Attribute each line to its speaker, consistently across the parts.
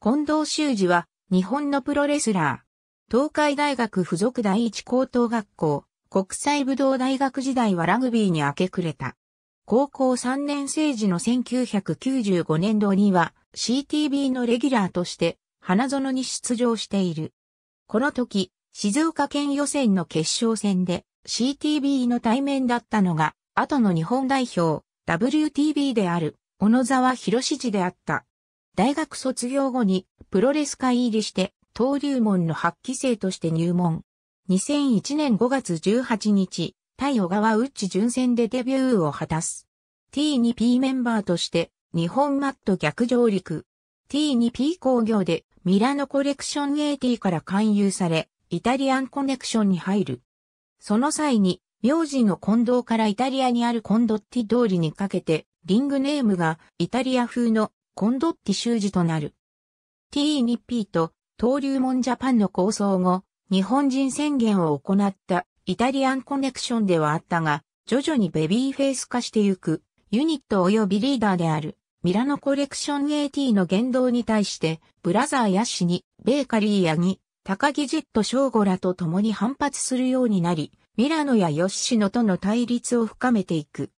Speaker 1: 近藤修二は、日本のプロレスラー。東海大学附属第一高等学校、国際武道大学時代はラグビーに明け暮れた。高校3年生時の1995年度には CTB のレギュラーとして花園に出場している。この時、静岡県予選の決勝戦で CTB の対面だったのが、後の日本代表、WTB である、小野沢博史であった。大学卒業後にプロレス界入りして登竜門の発揮生として入門。2001年5月18日、対小川ウッチ戦でデビューを果たす。T2P メンバーとして日本マット逆上陸。T2P 工業でミラノコレクション AT から勧誘され、イタリアンコネクションに入る。その際に、名字の近藤からイタリアにあるコンドッティ通りにかけて、リングネームがイタリア風のコンドッティ修士となる。T2P と登竜門ジャパンの構想後、日本人宣言を行ったイタリアンコネクションではあったが、徐々にベビーフェイス化してゆくユニット及びリーダーであるミラノコレクション AT の言動に対して、ブラザーやシに、ベーカリーやに、高木ジェット翔吾らと共に反発するようになり、ミラノや吉野との対立を深めていく。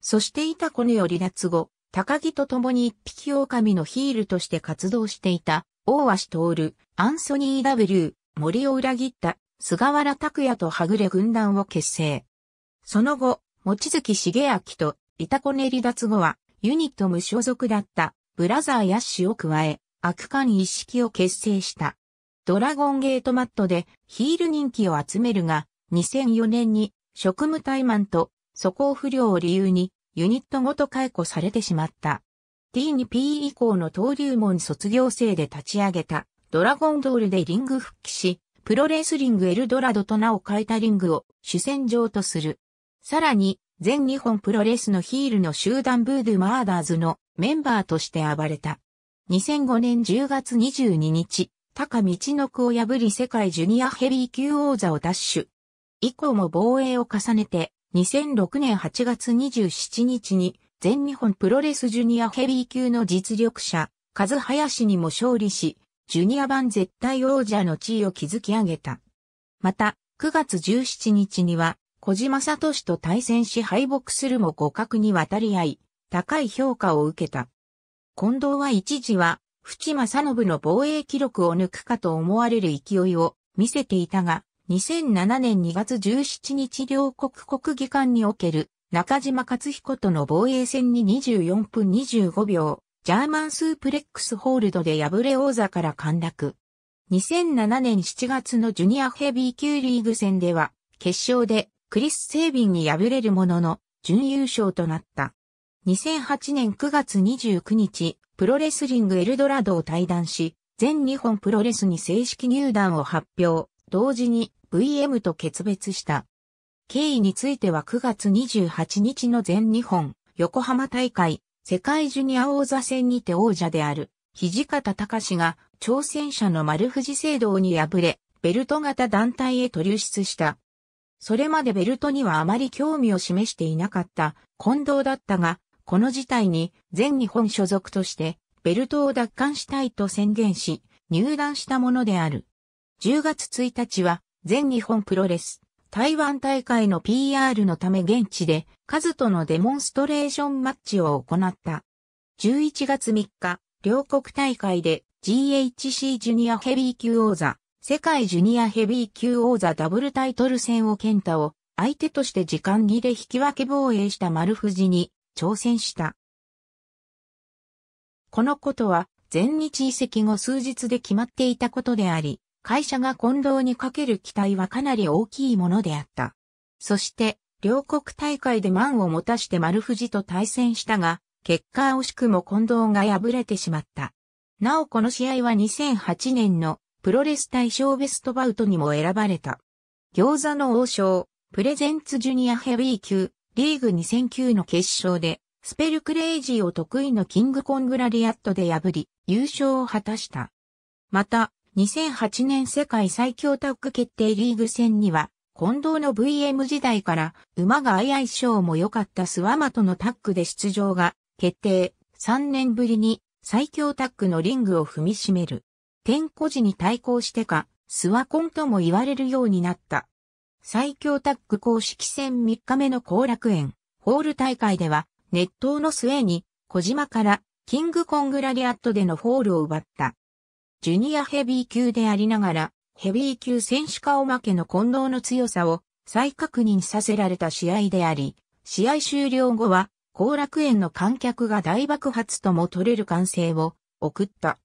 Speaker 1: そしてイタコのより脱後、高木と共に一匹狼のヒールとして活動していた、大橋徹、アンソニー W、森を裏切った、菅原拓也とはぐれ軍団を結成。その後、望月茂明と、イタコネ離脱後は、ユニット無所属だった、ブラザーヤッシュを加え、悪感一式を結成した。ドラゴンゲートマットでヒール人気を集めるが、2004年に職務怠慢と素行不良を理由にユニットごと解雇されてしまった。T2P 以降の登竜門卒業生で立ち上げたドラゴンドールでリング復帰し、プロレスリングエルドラドと名を変えたリングを主戦場とする。さらに、全日本プロレスのヒールの集団ブードゥマーダーズのメンバーとして暴れた。2005年10月22日、高道の区を破り世界ジュニアヘビー級王座を奪取。以降も防衛を重ねて2006年8月27日に全日本プロレスジュニアヘビー級の実力者、カズハヤシにも勝利し、ジュニア版絶対王者の地位を築き上げた。また、9月17日には、小島聡と対戦し敗北するも互角に渡り合い、高い評価を受けた。近藤は一時は、淵正信の防衛記録を抜くかと思われる勢いを見せていたが、2007年2月17日両国国技館における中島勝彦との防衛戦に24分25秒、ジャーマンスープレックスホールドで敗れ王座から陥落。2007年7月のジュニアヘビー級リーグ戦では、決勝でクリス・セービンに敗れるものの、準優勝となった。2008年9月29日、プロレスリングエルドラドを退団し、全日本プロレスに正式入団を発表。同時に VM と決別した。経緯については9月28日の全日本横浜大会世界ジュニア王座戦にて王者である土方隆が挑戦者の丸藤聖堂に敗れベルト型団体へと流出した。それまでベルトにはあまり興味を示していなかった近藤だったが、この事態に全日本所属としてベルトを奪還したいと宣言し入団したものである。10月1日は全日本プロレス、台湾大会の PR のため現地で、カズとのデモンストレーションマッチを行った。11月3日、両国大会で GHC ジュニアヘビー級王座、世界ジュニアヘビー級王座ダブルタイトル戦を検太を相手として時間切れ引き分け防衛した丸藤に挑戦した。このことは全日移籍後数日で決まっていたことであり、会社が混同にかける期待はかなり大きいものであった。そして、両国大会で満を持たして丸藤と対戦したが、結果惜しくも近藤が敗れてしまった。なおこの試合は2008年のプロレス大賞ベストバウトにも選ばれた。餃子の王将、プレゼンツジュニアヘビー級、リーグ2009の決勝で、スペルクレイジーを得意のキングコングラリアットで破り、優勝を果たした。また、2008年世界最強タッグ決定リーグ戦には、近藤の VM 時代から馬が相相性も良かったスワマとのタッグで出場が決定。3年ぶりに最強タッグのリングを踏みしめる。天候時に対抗してか、スワコンとも言われるようになった。最強タッグ公式戦3日目の後楽園、ホール大会では、熱湯の末に、小島から、キングコングラリアットでのホールを奪った。ジュニアヘビー級でありながら、ヘビー級選手顔負けの近藤の強さを再確認させられた試合であり、試合終了後は、後楽園の観客が大爆発とも取れる歓声を送った。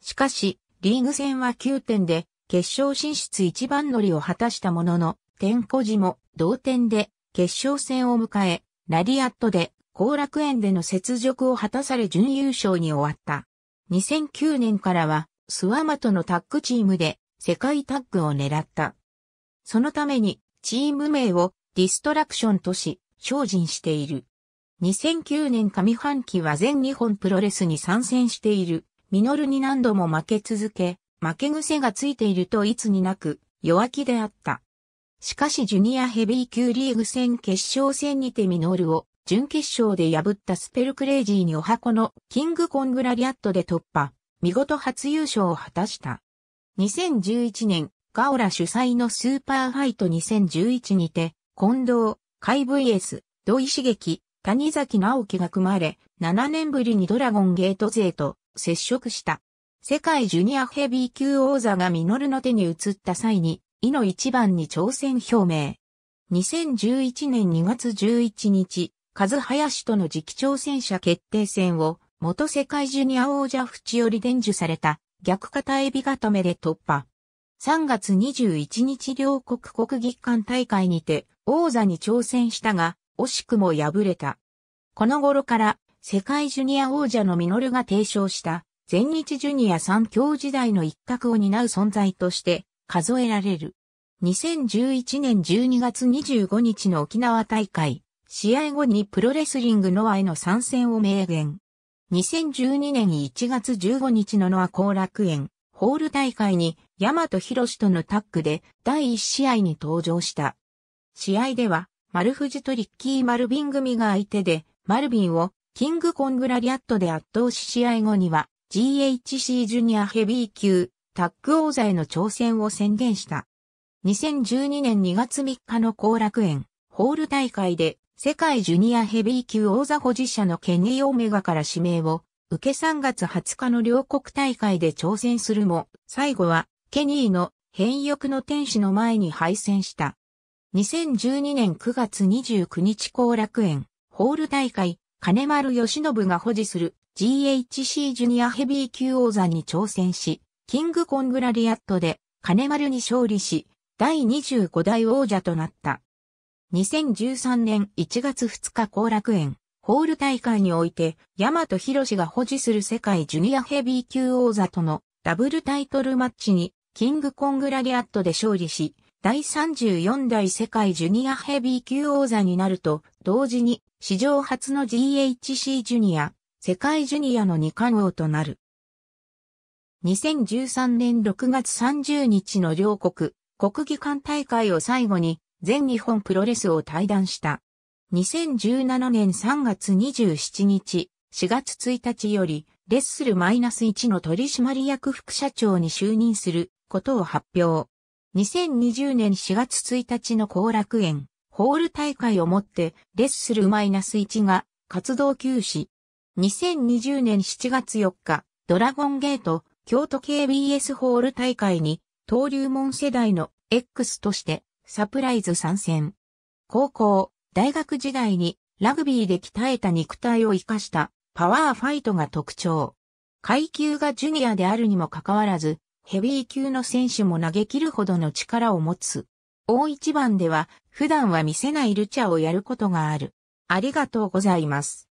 Speaker 1: しかし、リーグ戦は9点で、決勝進出一番乗りを果たしたものの、天子寺も同点で決勝戦を迎え、ラリアットで後楽園での雪辱を果たされ準優勝に終わった。2009年からはスワマとのタッグチームで世界タッグを狙った。そのためにチーム名をディストラクションとし、精進している。2009年上半期は全日本プロレスに参戦している。ミノルに何度も負け続け、負け癖がついているといつになく弱気であった。しかしジュニアヘビー級リーグ戦決勝戦にてミノルを準決勝で破ったスペルクレイジーにお箱のキングコングラリアットで突破。見事初優勝を果たした。2011年、ガオラ主催のスーパーファイト2011にて、近藤、海 VS、土井茂樹、谷崎直樹が組まれ、7年ぶりにドラゴンゲート勢と接触した。世界ジュニアヘビー級王座がミノルの手に移った際に、イの一番に挑戦表明。2011年2月11日、カズハヤシとの次期挑戦者決定戦を元世界ジュニア王者淵より伝授された逆肩エビ固めで突破。3月21日両国国技館大会にて王座に挑戦したが、惜しくも敗れた。この頃から世界ジュニア王者のミノルが提唱した全日ジュニア三強時代の一角を担う存在として数えられる。2011年12月25日の沖縄大会、試合後にプロレスリングノアへの参戦を明言。2012年1月15日のノア後楽園ホール大会に大和博とのタッグで第1試合に登場した。試合では、丸藤とリッキー・マルビン組が相手で、マルビンをキングコングラリアットで圧倒し試合後には GHC ジュニアヘビー級タッグ王座への挑戦を宣言した。2012年2月3日の後楽園ホール大会で世界ジュニアヘビー級王座保持者のケニー・オメガから指名を受け3月20日の両国大会で挑戦するも、最後はケニーの変翼の天使の前に敗戦した。2012年9月29日後楽園、ホール大会、金丸義信が保持する GHC ジュニアヘビー級王座に挑戦し、キングコングラリアットで金丸に勝利し、第25代王者となった。2013年1月2日後楽園、ホール大会において、大和博が保持する世界ジュニアヘビー級王座とのダブルタイトルマッチに、キングコングラリアットで勝利し、第34代世界ジュニアヘビー級王座になると、同時に史上初の GHC ジュニア、世界ジュニアの二冠王となる。2013年6月30日の両国、国技館大会を最後に、全日本プロレスを退団した。2017年3月27日、4月1日より、レッスルマイナス -1 の取締役副社長に就任することを発表。2020年4月1日の後楽園、ホール大会をもって、レッスルマイナス -1 が活動休止。2020年7月4日、ドラゴンゲート、京都 KBS ホール大会に、登竜門世代の X としてサプライズ参戦。高校、大学時代にラグビーで鍛えた肉体を活かしたパワーファイトが特徴。階級がジュニアであるにもかかわらず、ヘビー級の選手も投げ切るほどの力を持つ。大一番では普段は見せないルチャをやることがある。ありがとうございます。